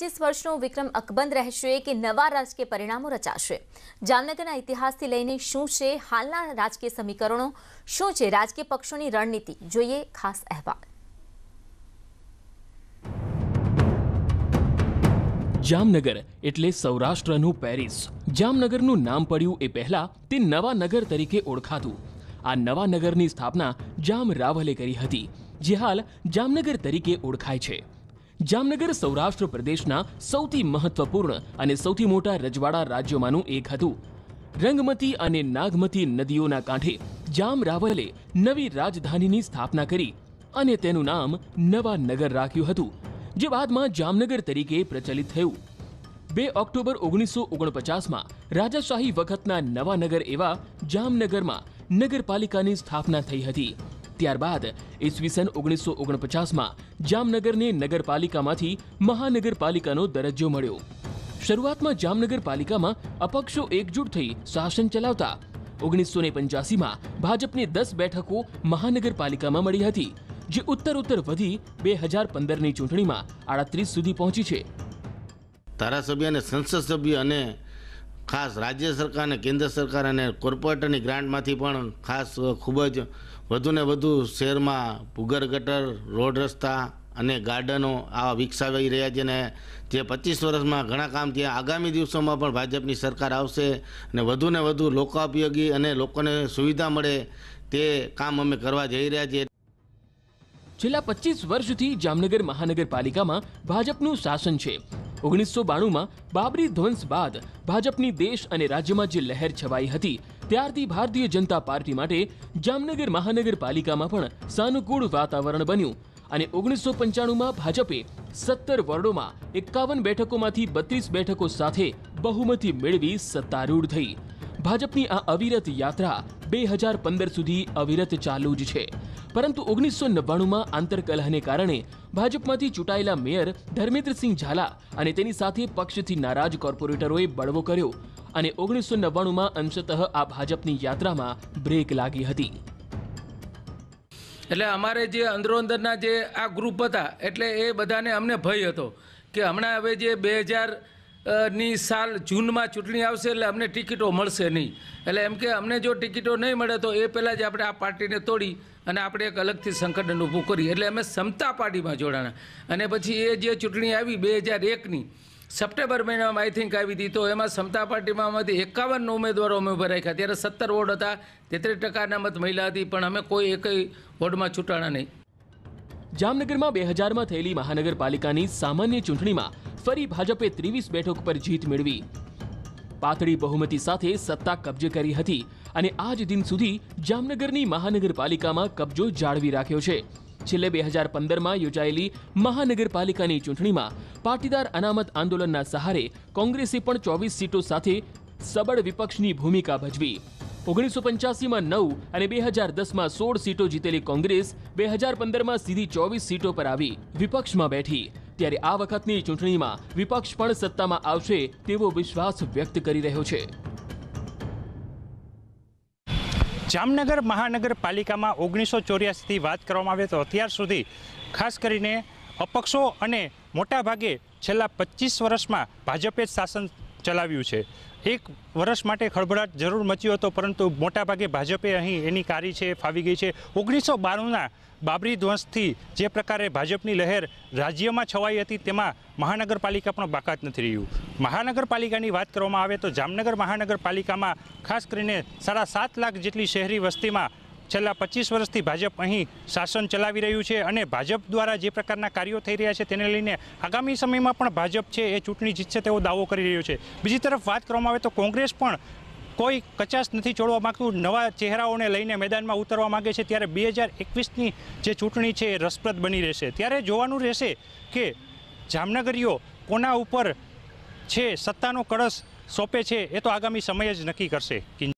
પચીસ વર્ષનો વિક્રમ અકબંધ રહેશે કે નવા રાજકીય પરિણામો રચાશે જામનગરના ઇતિહાસથી લઈને શું છે હાલના રાજકીય સમીકરણો શું છે રાજકીય પક્ષોની રણનીતિ જોઈએ ખાસ અહેવાલ જામનગર એટલે સૌરાષ્ટ્રનું પેરિસ જામનગરનું નામ પડ્યું એ પહેલા તે નવા નગર તરીકે ઓળખાતું આ નવા નગરની સ્થાપના જામ રાવલે કરી હતી જે હાલ જામનગર તરીકે ઓળખાય છે જામનગર સૌરાષ્ટ્ર પ્રદેશના સૌથી મહત્વપૂર્ણ અને સૌથી મોટા રજવાડા રાજ્યોમાંનું એક હતું રંગમતી અને નાગમતી નદીઓના કાંઠે જામ રાવલે નવી રાજધાનીની સ્થાપના કરી અને તેનું નામ નવા નગર રાખ્યું હતું જે બાદમાં જામનગર તરીકે પ્રચલિત થયું બે ઓક્ટોબર ઓગણીસો ઓગણપચાસમાં રાજાશાહી વખતના નવા નગર એવા જામનગરમાં નગરપાલિકાની સ્થાપના થઈ હતી ત્યારબાદ ઈસવીસન ઓગણીસો ઓગણપચાસમાં જામનગરને નગરપાલિકામાંથી મહાનગરપાલિકાનો દરજ્જો મળ્યો શરૂઆતમાં જામનગરપાલિકામાં અપક્ષો એકજૂટ થઈ શાસન ચલાવતા ઓગણીસો ને પંચ્યાસીમાં ભાજપની દસ બેઠકો મહાનગરપાલિકામાં મળી હતી જે ઉત્તર ઉત્તર વધી બે હજાર પંદરની ચૂંટણીમાં આડત્રીસ સુધી પહોંચી છે ધારાસભ્ય અને સંસદ સભ્ય અને ખાસ રાજ્ય સરકાર અને કેન્દ્ર સરકાર અને કોર્પોરેટરની ગ્રાન્ટમાંથી પણ ખાસ ખૂબ જ વધુને વધુ શહેરમાં ભૂગર ગટર રોડ રસ્તા અને ગાર્ડનો આવા વિકસાવી રહ્યા છે અને જે પચીસ વર્ષમાં ઘણા કામ થયા આગામી દિવસોમાં પણ ભાજપની સરકાર આવશે અને વધુને વધુ લોકોપયોગી અને લોકોને સુવિધા મળે તે કામ અમે કરવા જઈ રહ્યા છીએ છેલ્લા પચીસ વર્ષથી જામનગર મહાનગરપાલિકામાં ભાજપનું શાસન છે ઓગણીસો બાણુંમાં બાબરી ધ્વંસ બાદ ભાજપની દેશ અને રાજ્યમાં જે લહેર છવાઈ હતી ત્યારથી ભારતીય જનતા પાર્ટી માટે જામનગર મહાનગરપાલિકામાં પણ સાનુકૂળ વાતાવરણ બન્યું અને ઓગણીસો પંચાણુંમાં ભાજપે સત્તર વર્ડોમાં એકાવન બેઠકોમાંથી બત્રીસ બેઠકો સાથે બહુમતી મેળવી સત્તારૂઢ થઈ ભાજપની આ અવિરત યાત્રા બે હજાર પંદર સુધી અવિરત ચાલુ જ છે પરંતુ ઓગણીસો નવ્વાણુંમાં આંતરકલહને કારણે ભાજપમાંથી ચૂંટાયેલા મેયર ધર્મેન્દ્રસિંહ ઝાલા અને તેની સાથે પક્ષથી નારાજ કોર્પોરેટરોએ બળવો કર્યો અને ઓગણીસો નવ્વાણુંમાં અંશતઃ આ ભાજપની યાત્રામાં બ્રેક લાગી હતી એટલે અમારે જે અંદરોઅંદરના જે આ ગ્રુપ હતા એટલે એ બધાને અમને ભય હતો કે હમણાં હવે જે બે હજાર ની સાલ જૂનમાં ચૂંટણી આવશે એટલે અમને ટિકિટો મળશે નહીં એટલે એમ કે અમને જો ટિકિટો નહીં મળે તો એ પહેલાં જ આપણે આ પાર્ટીને તોડી અને આપણે એક અલગથી સંગઠન ઊભું કરીએ એટલે અમે સમતા પાર્ટીમાં જોડાણા અને પછી એ જે ચૂંટણી આવી બે હજાર એકની સપ્ટેમ્બર મહિનામાં આઈ થિંક આવી હતી તો એમાં સમતા પાર્ટીમાં અમારાથી એકાવન ઉમેદવારો અમે ઉભા રાખ્યા ત્યારે સત્તર વોર્ડ હતા તેત્રીસ ટકાના મત મહિલા હતી પણ અમે કોઈ એકય વોર્ડમાં ચૂંટાણા નહીં જામનગરમાં બે હજારમાં થયેલી મહાનગરપાલિકાની સામાન્ય ચૂંટણીમાં ફરી ભાજપે ત્રેવીસ બેઠક પર જીત મેળવી પાતળી બહુમતી સાથે સત્તા કબજે કરી હતી અને આજ દિન સુધી જામનગરની મહાનગરપાલિકામાં કબજો જાળવી રાખ્યો છે છેલ્લે બે હજાર પંદરમાં યોજાયેલી મહાનગરપાલિકાની ચૂંટણીમાં પાટીદાર અનામત આંદોલનના સહારે કોંગ્રેસે પણ ચોવીસ સીટો સાથે સબળ વિપક્ષની ભૂમિકા ભજવી ઓગણીસો પંચ્યાસીમાં નવ અને બે હજાર દસમાં સોળ સીટો જીતેલી કોંગ્રેસ બે હજાર પંદરમાં સીધી ચોવીસ સીટો પર આવી વિપક્ષમાં બેઠી ત્યારે આ વખતની ચૂંટણીમાં વિપક્ષ પણ સત્તામાં આવશે તેવો વિશ્વાસ વ્યક્ત કરી રહ્યો છે જામનગર મહાનગરપાલિકામાં ઓગણીસો ચોર્યાસીથી વાત કરવામાં આવે તો અત્યાર સુધી ખાસ કરીને અપક્ષો અને મોટાભાગે છેલ્લા પચીસ વર્ષમાં ભાજપે જ શાસન ચલાવ્યું છે એક વર્ષ માટે ખળભળાટ જરૂર મચ્યો હતો પરંતુ મોટાભાગે ભાજપે અહીં એની કારી છે ફાવી ગઈ છે ઓગણીસો બાણુંના બાબરી ધ્વંસથી જે પ્રકારે ભાજપની લહેર રાજ્યમાં છવાઈ હતી તેમાં મહાનગરપાલિકા પણ બાકાત નથી રહ્યું મહાનગરપાલિકાની વાત કરવામાં આવે તો જામનગર મહાનગરપાલિકામાં ખાસ કરીને સાડા સાત લાખ જેટલી શહેરી વસ્તીમાં છેલ્લા પચીસ વર્ષથી ભાજપ અહીં શાસન ચલાવી રહ્યું છે અને ભાજપ દ્વારા જે પ્રકારના કાર્યો થઈ રહ્યા છે તેને લઈને આગામી સમયમાં પણ ભાજપ છે એ ચૂંટણી જીતશે તેવો દાવો કરી રહ્યો છે બીજી તરફ વાત કરવામાં આવે તો કોંગ્રેસ પણ કોઈ કચાશ નથી છોડવા માગતું નવા ચહેરાઓને લઈને મેદાનમાં ઉતરવા માગે છે ત્યારે બે હજાર એકવીસની જે ચૂંટણી છે એ રસપ્રદ બની રહેશે ત્યારે જોવાનું રહેશે કે જામનગરીઓ કોના ઉપર છે સત્તાનો કળશ સોંપે છે એ તો આગામી સમય જ નક્કી કરશે